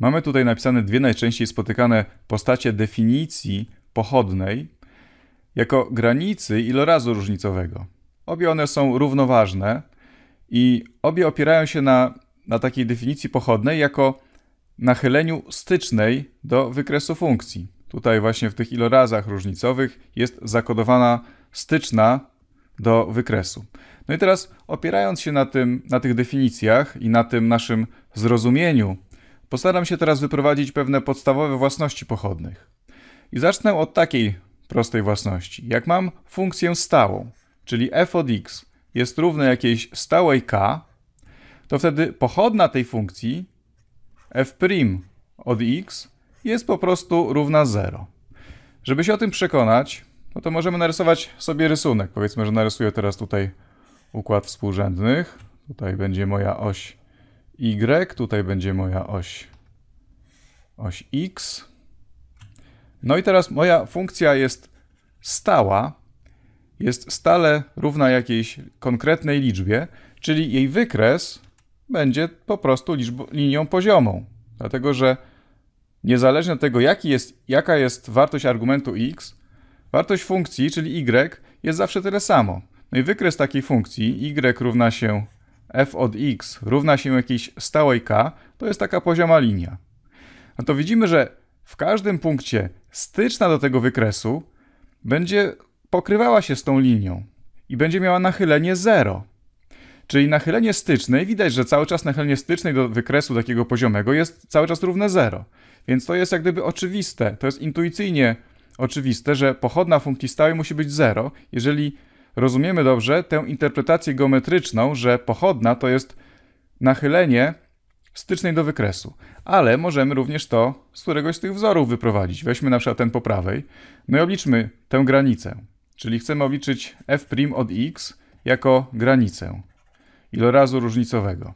Mamy tutaj napisane dwie najczęściej spotykane postacie definicji pochodnej jako granicy ilorazu różnicowego. Obie one są równoważne i obie opierają się na, na takiej definicji pochodnej jako nachyleniu stycznej do wykresu funkcji. Tutaj właśnie w tych ilorazach różnicowych jest zakodowana styczna do wykresu. No i teraz opierając się na, tym, na tych definicjach i na tym naszym zrozumieniu Postaram się teraz wyprowadzić pewne podstawowe własności pochodnych. I zacznę od takiej prostej własności. Jak mam funkcję stałą, czyli f od x jest równe jakiejś stałej k, to wtedy pochodna tej funkcji f' od x jest po prostu równa 0. Żeby się o tym przekonać, no to możemy narysować sobie rysunek. Powiedzmy, że narysuję teraz tutaj układ współrzędnych. Tutaj będzie moja oś Y, tutaj będzie moja oś, oś X. No i teraz moja funkcja jest stała, jest stale równa jakiejś konkretnej liczbie, czyli jej wykres będzie po prostu liczb, linią poziomą. Dlatego, że niezależnie od tego, jaki jest, jaka jest wartość argumentu x, wartość funkcji, czyli y, jest zawsze tyle samo. No i wykres takiej funkcji y równa się f od x równa się jakiejś stałej k, to jest taka pozioma linia. No to widzimy, że w każdym punkcie styczna do tego wykresu będzie pokrywała się z tą linią i będzie miała nachylenie 0. Czyli nachylenie stycznej, widać, że cały czas nachylenie stycznej do wykresu takiego poziomego jest cały czas równe 0. Więc to jest jak gdyby oczywiste, to jest intuicyjnie oczywiste, że pochodna funkcji stałej musi być 0, jeżeli rozumiemy dobrze tę interpretację geometryczną, że pochodna to jest nachylenie stycznej do wykresu. Ale możemy również to z któregoś z tych wzorów wyprowadzić. Weźmy na przykład ten po prawej, no i obliczmy tę granicę. Czyli chcemy obliczyć f' od x jako granicę ilorazu różnicowego.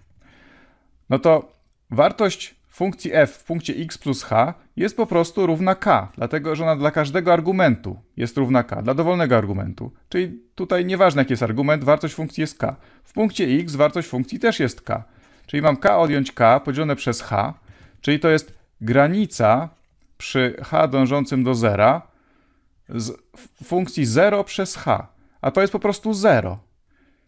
No to wartość funkcji f w punkcie x plus h jest po prostu równa k, dlatego że ona dla każdego argumentu jest równa k, dla dowolnego argumentu. Czyli tutaj nieważne jaki jest argument, wartość funkcji jest k. W punkcie x wartość funkcji też jest k. Czyli mam k odjąć k podzielone przez h, czyli to jest granica przy h dążącym do zera z funkcji 0 przez h. A to jest po prostu 0.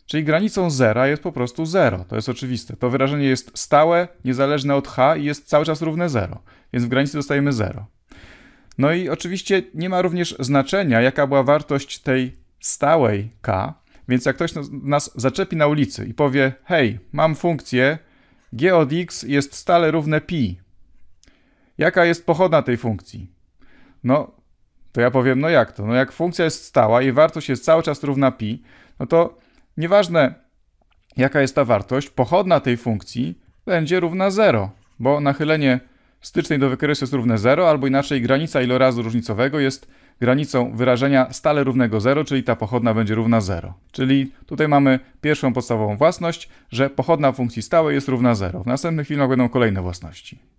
Czyli granicą zera jest po prostu zero. To jest oczywiste. To wyrażenie jest stałe, niezależne od h i jest cały czas równe zero. Więc w granicy dostajemy zero. No i oczywiście nie ma również znaczenia, jaka była wartość tej stałej k. Więc jak ktoś nas zaczepi na ulicy i powie: Hej, mam funkcję g od x jest stale równe pi. Jaka jest pochodna tej funkcji? No, to ja powiem: No jak to? No jak funkcja jest stała i wartość jest cały czas równa pi, no to Nieważne, jaka jest ta wartość, pochodna tej funkcji będzie równa 0, bo nachylenie stycznej do wykresu jest równe 0, albo inaczej granica ilorazu różnicowego jest granicą wyrażenia stale równego 0, czyli ta pochodna będzie równa 0. Czyli tutaj mamy pierwszą podstawową własność, że pochodna funkcji stałej jest równa 0. W następnych chwilach będą kolejne własności.